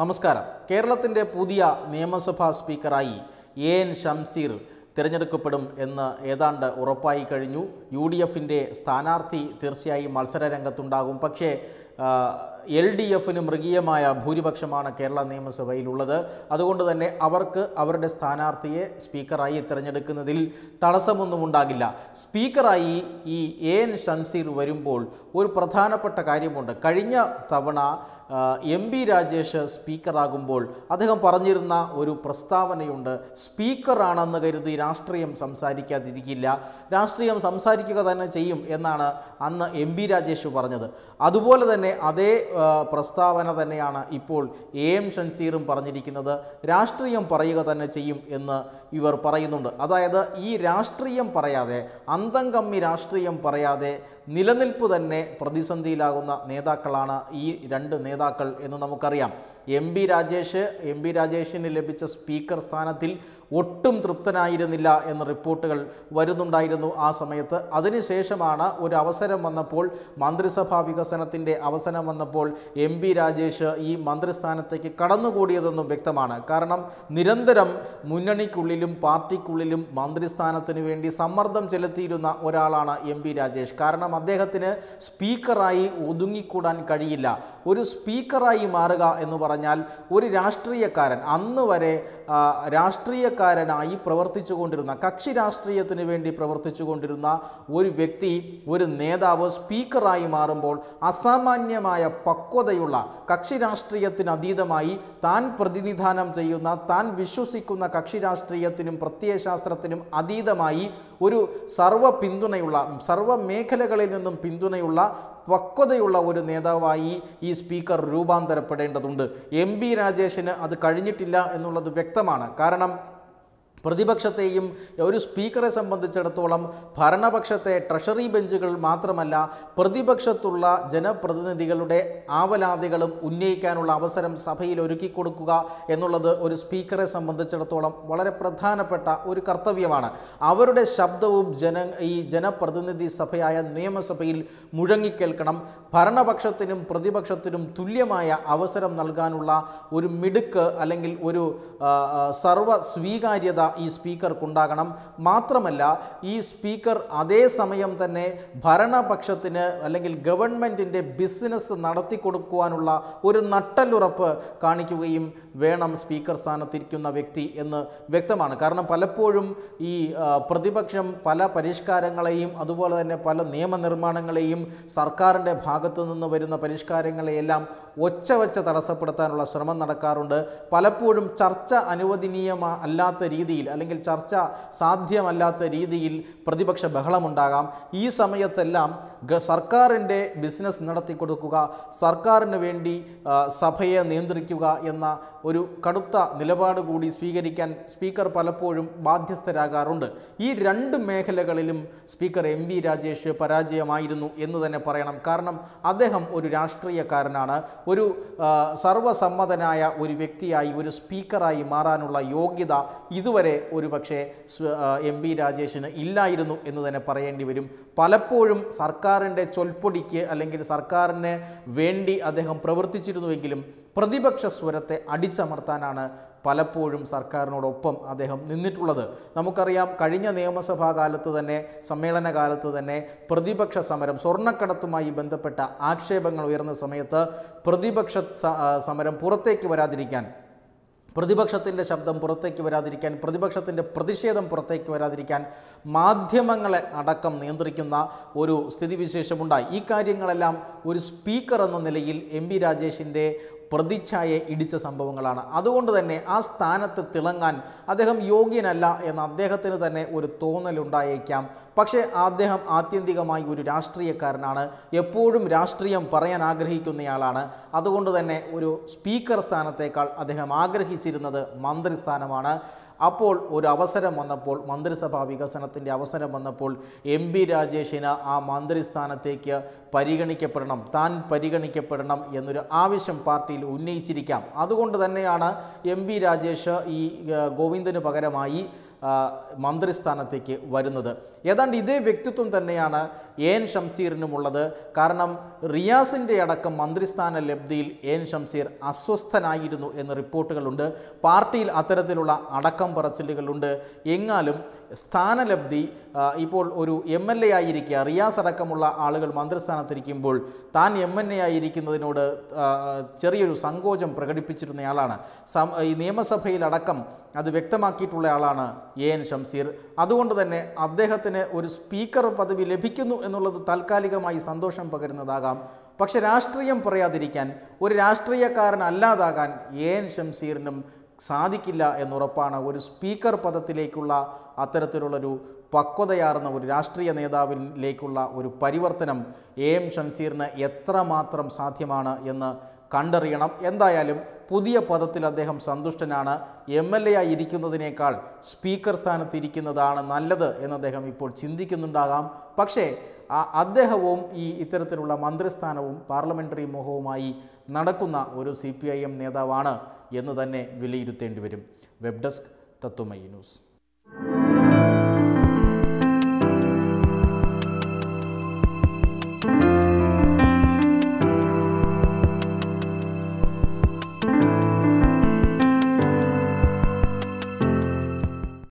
നമസ്കാരം കേരളത്തിൻ്റെ പുതിയ നിയമസഭാ സ്പീക്കറായി എ എൻ ഷംസീർ തിരഞ്ഞെടുക്കപ്പെടും എന്ന് ഏതാണ്ട് ഉറപ്പായി കഴിഞ്ഞു യു ഡി എഫിൻ്റെ സ്ഥാനാർത്ഥി തീർച്ചയായും മത്സര രംഗത്തുണ്ടാകും പക്ഷേ എൽ ഡി എഫിന് മൃഗീയമായ ഭൂരിപക്ഷമാണ് കേരള നിയമസഭയിലുള്ളത് അതുകൊണ്ട് തന്നെ അവർക്ക് അവരുടെ സ്ഥാനാർത്ഥിയെ സ്പീക്കറായി തിരഞ്ഞെടുക്കുന്നതിൽ തടസ്സമൊന്നും ഉണ്ടാകില്ല സ്പീക്കറായി ഈ എ എൻ ഷംസീർ വരുമ്പോൾ ഒരു പ്രധാനപ്പെട്ട കാര്യമുണ്ട് കഴിഞ്ഞ തവണ എം ബി രാജേഷ് സ്പീക്കറാകുമ്പോൾ അദ്ദേഹം പറഞ്ഞിരുന്ന ഒരു പ്രസ്താവനയുണ്ട് സ്പീക്കറാണെന്ന് കരുതി രാഷ്ട്രീയം സംസാരിക്കാതിരിക്കില്ല രാഷ്ട്രീയം സംസാരിക്കുക തന്നെ ചെയ്യും എന്നാണ് അന്ന് എം ബി രാജേഷ് പറഞ്ഞത് അതുപോലെ തന്നെ അതേ പ്രസ്താവന തന്നെയാണ് ഇപ്പോൾ എ എം ഷൻസീറും പറഞ്ഞിരിക്കുന്നത് രാഷ്ട്രീയം പറയുക തന്നെ ചെയ്യും എന്ന് ഇവർ പറയുന്നുണ്ട് അതായത് ഈ രാഷ്ട്രീയം പറയാതെ അന്തം കമ്മി രാഷ്ട്രീയം പറയാതെ നിലനിൽപ്പ് തന്നെ പ്രതിസന്ധിയിലാകുന്ന നേതാക്കളാണ് ഈ രണ്ട് നേതാക്കൾ എന്ന് നമുക്കറിയാം M B Rajesh M B രാജേഷിന് ലഭിച്ച സ്പീക്കർ സ്ഥാനത്തിൽ ഒട്ടും തൃപ്തനായിരുന്നില്ല എന്ന റിപ്പോർട്ടുകൾ വരുന്നുണ്ടായിരുന്നു ആ സമയത്ത് അതിനുശേഷമാണ് ഒരു അവസരം വന്നപ്പോൾ മന്ത്രിസഭാ വികസനത്തിൻ്റെ അവസരം വന്നപ്പോൾ എം ബി രാജേഷ് ഈ മന്ത്രിസ്ഥാനത്തേക്ക് കടന്നുകൂടിയതെന്നും വ്യക്തമാണ് കാരണം നിരന്തരം മുന്നണിക്കുള്ളിലും പാർട്ടിക്കുള്ളിലും മന്ത്രിസ്ഥാനത്തിന് വേണ്ടി സമ്മർദ്ദം ചെലുത്തിയിരുന്ന ഒരാളാണ് എം ബി രാജേഷ് കാരണം അദ്ദേഹത്തിന് സ്പീക്കറായി ഒതുങ്ങിക്കൂടാൻ കഴിയില്ല ഒരു സ്പീക്കറായി മാറുക എന്ന് പറഞ്ഞാൽ ഒരു രാഷ്ട്രീയക്കാരൻ അന്ന് വരെ രാഷ്ട്രീയക്കാരനായി പ്രവർത്തിച്ചു കൊണ്ടിരുന്ന കക്ഷി രാഷ്ട്രീയത്തിന് വേണ്ടി പ്രവർത്തിച്ചു കൊണ്ടിരുന്ന ഒരു വ്യക്തി ഒരു നേതാവ് സ്പീക്കറായി മാറുമ്പോൾ അസാമാന്യമായ പക്വതയുള്ള കക്ഷി രാഷ്ട്രീയത്തിനതീതമായി താൻ പ്രതിനിധാനം ചെയ്യുന്ന താൻ വിശ്വസിക്കുന്ന കക്ഷി രാഷ്ട്രീയത്തിനും പ്രത്യയശാസ്ത്രത്തിനും അതീതമായി ഒരു സർവ പിന്തുണയുള്ള സർവ മേഖലകളിൽ നിന്നും പിന്തുണയുള്ള പക്വതയുള്ള ഒരു നേതാവായി ഈ സ്പീക്കർ രൂപാന്തരപ്പെടേണ്ടതുണ്ട് എം ബി രാജേഷിന് അത് കഴിഞ്ഞിട്ടില്ല എന്നുള്ളത് വ്യക്തമാണ് കാരണം പ്രതിപക്ഷത്തെയും ഒരു സ്പീക്കറെ സംബന്ധിച്ചിടത്തോളം ഭരണപക്ഷത്തെ ട്രഷറി ബെഞ്ചുകൾ മാത്രമല്ല പ്രതിപക്ഷത്തുള്ള ജനപ്രതിനിധികളുടെ ആവലാതികളും ഉന്നയിക്കാനുള്ള അവസരം സഭയിൽ ഒരുക്കി കൊടുക്കുക എന്നുള്ളത് ഒരു സ്പീക്കറെ സംബന്ധിച്ചിടത്തോളം വളരെ പ്രധാനപ്പെട്ട ഒരു കർത്തവ്യമാണ് അവരുടെ ശബ്ദവും ജന ഈ ജനപ്രതിനിധി സഭയായ നിയമസഭയിൽ മുഴങ്ങിക്കേൾക്കണം ഭരണപക്ഷത്തിനും പ്രതിപക്ഷത്തിനും തുല്യമായ അവസരം നൽകാനുള്ള ഒരു മിടുക്ക് അല്ലെങ്കിൽ ഒരു സർവ സ്വീകാര്യത ഈ സ്പീക്കർക്കുണ്ടാകണം മാത്രമല്ല ഈ സ്പീക്കർ അതേ സമയം തന്നെ ഭരണപക്ഷത്തിന് അല്ലെങ്കിൽ ഗവൺമെൻറ്റിൻ്റെ ബിസിനസ് കൊടുക്കുവാനുള്ള ഒരു നട്ടലുറപ്പ് കാണിക്കുകയും വേണം സ്പീക്കർ സ്ഥാനത്തിരിക്കുന്ന വ്യക്തി എന്ന് വ്യക്തമാണ് കാരണം പലപ്പോഴും ഈ പ്രതിപക്ഷം പല പരിഷ്കാരങ്ങളെയും അതുപോലെ തന്നെ പല നിയമനിർമ്മാണങ്ങളെയും സർക്കാരിൻ്റെ ഭാഗത്തു നിന്ന് വരുന്ന പരിഷ്കാരങ്ങളെയെല്ലാം ഒച്ച വച്ച തടസ്സപ്പെടുത്താനുള്ള ശ്രമം നടക്കാറുണ്ട് പലപ്പോഴും ചർച്ച അനുവദനീയമ അല്ലാത്ത രീതിയിൽ അല്ലെങ്കിൽ ചർച്ച സാധ്യമല്ലാത്ത രീതിയിൽ പ്രതിപക്ഷ ബഹളമുണ്ടാകാം ഈ സമയത്തെല്ലാം സർക്കാരിൻ്റെ ബിസിനസ് നടത്തിക്കൊടുക്കുക സർക്കാരിന് വേണ്ടി സഭയെ നിയന്ത്രിക്കുക എന്ന ഒരു കടുത്ത നിലപാട് കൂടി സ്വീകരിക്കാൻ സ്പീക്കർ പലപ്പോഴും ബാധ്യസ്ഥരാകാറുണ്ട് ഈ രണ്ട് മേഖലകളിലും സ്പീക്കർ എം വി രാജേഷ് പരാജയമായിരുന്നു എന്ന് തന്നെ പറയണം കാരണം അദ്ദേഹം ഒരു രാഷ്ട്രീയക്കാരനാണ് ഒരു സർവസമ്മതനായ ഒരു വ്യക്തിയായി ഒരു സ്പീക്കറായി മാറാനുള്ള യോഗ്യത ഇതുവരെ വരെ ഒരു പക്ഷേ എം വി രാജേഷിന് ഇല്ലായിരുന്നു എന്ന് തന്നെ പറയേണ്ടി വരും പലപ്പോഴും സർക്കാരിൻ്റെ ചൊൽപ്പൊടിക്ക് അല്ലെങ്കിൽ സർക്കാരിന് വേണ്ടി അദ്ദേഹം പ്രവർത്തിച്ചിരുന്നുവെങ്കിലും പ്രതിപക്ഷ സ്വരത്തെ അടിച്ചമർത്താനാണ് പലപ്പോഴും സർക്കാരിനോടൊപ്പം അദ്ദേഹം നിന്നിട്ടുള്ളത് നമുക്കറിയാം കഴിഞ്ഞ നിയമസഭാ കാലത്ത് തന്നെ സമ്മേളന കാലത്ത് തന്നെ പ്രതിപക്ഷ സമരം സ്വർണ്ണക്കടത്തുമായി ബന്ധപ്പെട്ട ആക്ഷേപങ്ങൾ ഉയർന്ന സമയത്ത് പ്രതിപക്ഷ സമരം പുറത്തേക്ക് വരാതിരിക്കാൻ പ്രതിപക്ഷത്തിൻ്റെ ശബ്ദം പുറത്തേക്ക് വരാതിരിക്കാൻ പ്രതിപക്ഷത്തിൻ്റെ പ്രതിഷേധം പുറത്തേക്ക് വരാതിരിക്കാൻ മാധ്യമങ്ങളെ അടക്കം നിയന്ത്രിക്കുന്ന ഒരു സ്ഥിതിവിശേഷമുണ്ടായി ഈ കാര്യങ്ങളെല്ലാം ഒരു സ്പീക്കർ എന്ന നിലയിൽ എം പി രാജേഷിൻ്റെ പ്രതിച്ഛായെ ഇടിച്ച സംഭവങ്ങളാണ് അതുകൊണ്ട് തന്നെ ആ സ്ഥാനത്ത് തിളങ്ങാൻ അദ്ദേഹം യോഗ്യനല്ല എന്ന് അദ്ദേഹത്തിന് തന്നെ ഒരു തോന്നലുണ്ടായേക്കാം പക്ഷേ അദ്ദേഹം ആത്യന്തികമായി ഒരു രാഷ്ട്രീയക്കാരനാണ് എപ്പോഴും രാഷ്ട്രീയം പറയാൻ ആഗ്രഹിക്കുന്നയാളാണ് അതുകൊണ്ട് തന്നെ ഒരു സ്പീക്കർ സ്ഥാനത്തേക്കാൾ അദ്ദേഹം ആഗ്രഹിച്ചിരുന്നത് മന്ത്രിസ്ഥാനമാണ് അപ്പോൾ ഒരു അവസരം വന്നപ്പോൾ മന്ത്രിസഭാ വികസനത്തിൻ്റെ അവസരം വന്നപ്പോൾ എം പി രാജേഷിന് ആ മന്ത്രിസ്ഥാനത്തേക്ക് പരിഗണിക്കപ്പെടണം താൻ പരിഗണിക്കപ്പെടണം എന്നൊരു ആവശ്യം പാർട്ടി പാർട്ടിയിൽ ഉന്നയിച്ചിരിക്കാം അതുകൊണ്ട് തന്നെയാണ് എം രാജേഷ് ഈ ഗോവിന്ദന് പകരമായി മന്ത്രിസ്ഥാനത്തേക്ക് വരുന്നത് ഏതാണ്ട് ഇതേ വ്യക്തിത്വം തന്നെയാണ് എൻ ഷംസീറിനുമുള്ളത് കാരണം റിയാസിൻ്റെ അടക്കം മന്ത്രിസ്ഥാന ലബ്ധിയിൽ എൻ ഷംസീർ അസ്വസ്ഥനായിരുന്നു എന്ന് റിപ്പോർട്ടുകളുണ്ട് പാർട്ടിയിൽ അത്തരത്തിലുള്ള അടക്കം പറച്ചിലുകളുണ്ട് എങ്ങാലും സ്ഥാനലബ്ധി ഇപ്പോൾ ഒരു എം എൽ എ ആയിരിക്കുക റിയാസ് അടക്കമുള്ള ആളുകൾ മന്ത്രിസ്ഥാനത്തിരിക്കുമ്പോൾ താൻ എം എൽ എ ആയിരിക്കുന്നതിനോട് ചെറിയൊരു സങ്കോചം പ്രകടിപ്പിച്ചിരുന്നയാളാണ് ഈ നിയമസഭയിലടക്കം അത് വ്യക്തമാക്കിയിട്ടുള്ള ആളാണ് എ എൻ ഷംസീർ അതുകൊണ്ട് തന്നെ അദ്ദേഹത്തിന് ഒരു സ്പീക്കർ പദവി ലഭിക്കുന്നു എന്നുള്ളത് താൽക്കാലികമായി സന്തോഷം പകരുന്നതാകാം പക്ഷെ രാഷ്ട്രീയം പറയാതിരിക്കാൻ ഒരു രാഷ്ട്രീയക്കാരനല്ലാതാകാൻ എ എൻ ഷംസീറിനും സാധിക്കില്ല എന്നുറപ്പാണ് ഒരു സ്പീക്കർ പദത്തിലേക്കുള്ള അത്തരത്തിലുള്ളൊരു പക്വതയാർന്ന ഒരു രാഷ്ട്രീയ നേതാവിലേക്കുള്ള ഒരു പരിവർത്തനം എ എം ഷംസീറിന് എത്രമാത്രം സാധ്യമാണ് എന്ന് കണ്ടറിയണം എന്തായാലും പുതിയ പദത്തിൽ അദ്ദേഹം സന്തുഷ്ടനാണ് എം എൽ എ ആയി ഇരിക്കുന്നതിനേക്കാൾ സ്പീക്കർ സ്ഥാനത്തിരിക്കുന്നതാണ് നല്ലത് എന്ന് അദ്ദേഹം ഇപ്പോൾ ചിന്തിക്കുന്നുണ്ടാകാം പക്ഷേ അദ്ദേഹവും ഈ ഇത്തരത്തിലുള്ള മന്ത്രിസ്ഥാനവും പാർലമെൻ്ററി മോഹവുമായി നടക്കുന്ന ഒരു സി നേതാവാണ് എന്ന് തന്നെ വിലയിരുത്തേണ്ടി വരും വെബ് ഡെസ്ക് തത്വമയി ന്യൂസ്